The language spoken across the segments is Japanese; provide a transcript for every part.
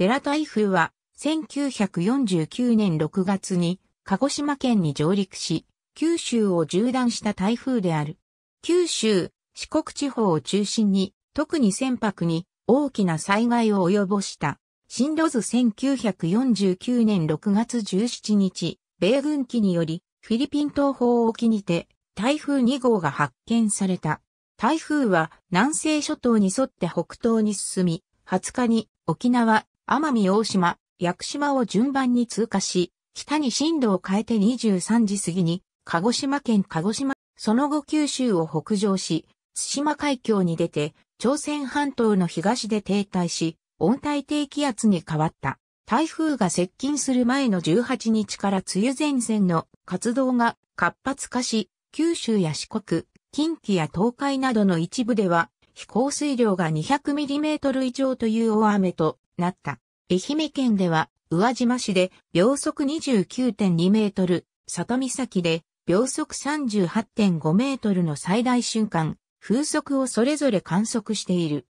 デラ台風は1949年6月に鹿児島県に上陸し、九州を縦断した台風である。九州、四国地方を中心に、特に船舶に大きな災害を及ぼした。進路図1949年6月17日、米軍機により、フィリピン東方沖にて、台風2号が発見された。台風は南西諸島に沿って北東に進み、20日に沖縄、奄美大島、屋久島を順番に通過し、北に進路を変えて23時過ぎに、鹿児島県鹿児島、その後九州を北上し、津島海峡に出て、朝鮮半島の東で停滞し、温帯低気圧に変わった。台風が接近する前の18日から梅雨前線の活動が活発化し、九州や四国、近畿や東海などの一部では、飛行水量が2 0 0トル以上という大雨となった。愛媛県では、宇和島市で秒速29.2メートル、里岬で秒速38.5メートルの最大瞬間、風速をそれぞれ観測している。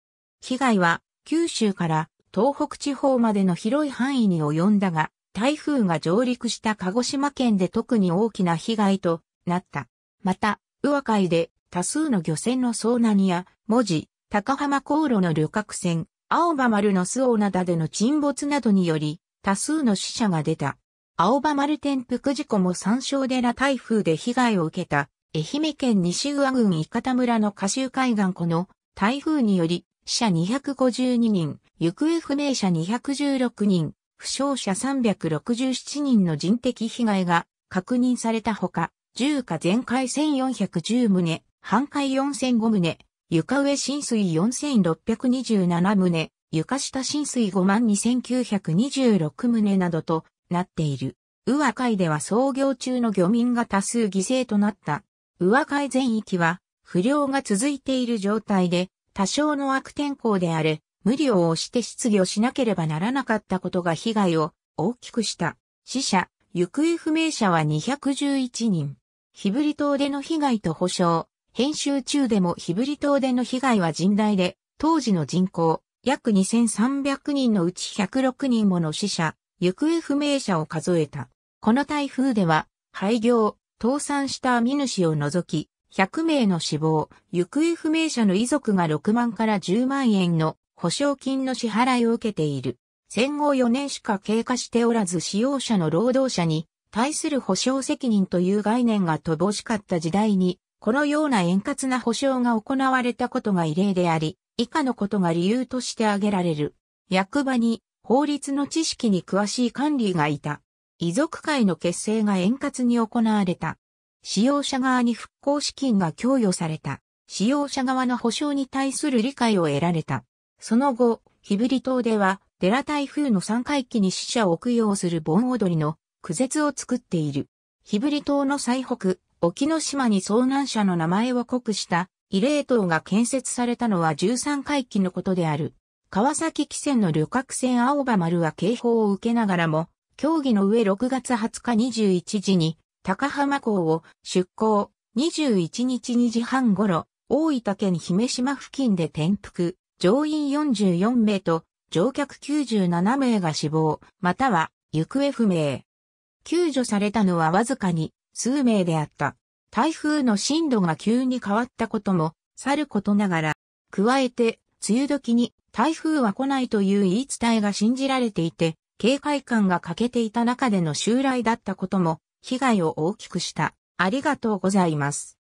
被害は九州から東北地方までの広い範囲に及んだが、台風が上陸した鹿児島県で特に大きな被害となった。また、宇和海で多数の漁船の遭難や、文字、高浜航路の旅客船、青葉丸の巣防灘での沈没などにより、多数の死者が出た。青葉丸転覆事故も山椒寺台風で被害を受けた、愛媛県西宇和郡伊方村の下州海岸湖の台風により、死者252人、行方不明者216人、負傷者367人の人的被害が確認されたほか、住家全壊1410棟、半壊4005棟、床上浸水4627棟、床下浸水52926棟などとなっている。宇和海では創業中の漁民が多数犠牲となった。宇和海全域は不良が続いている状態で、多少の悪天候であれ、無理を押して失業しなければならなかったことが被害を大きくした。死者、行方不明者は211人。日振島での被害と保障、編集中でもヒブリ島での被害は甚大で、当時の人口、約2300人のうち106人もの死者、行方不明者を数えた。この台風では、廃業、倒産した網主を除き、100名の死亡、行方不明者の遺族が6万から10万円の保証金の支払いを受けている。戦後4年しか経過しておらず使用者の労働者に対する保証責任という概念が乏しかった時代にこのような円滑な保障が行われたことが異例であり、以下のことが理由として挙げられる。役場に法律の知識に詳しい管理がいた。遺族会の結成が円滑に行われた。使用者側に復興資金が供与された。使用者側の保障に対する理解を得られた。その後、日振島では、デラ台風の3回期に死者を供養する盆踊りの、苦節を作っている。日振島の最北、沖ノ島に遭難者の名前を濃くした慰霊塔が建設されたのは13回忌のことである。川崎汽船の旅客船青葉丸は警報を受けながらも、協議の上6月20日21時に、高浜港を出港、21日2時半頃、大分県姫島付近で転覆、乗員44名と乗客97名が死亡、または行方不明。救助されたのはわずかに数名であった。台風の進路が急に変わったことも、さることながら、加えて、梅雨時に台風は来ないという言い伝えが信じられていて、警戒感が欠けていた中での襲来だったことも、被害を大きくした。ありがとうございます。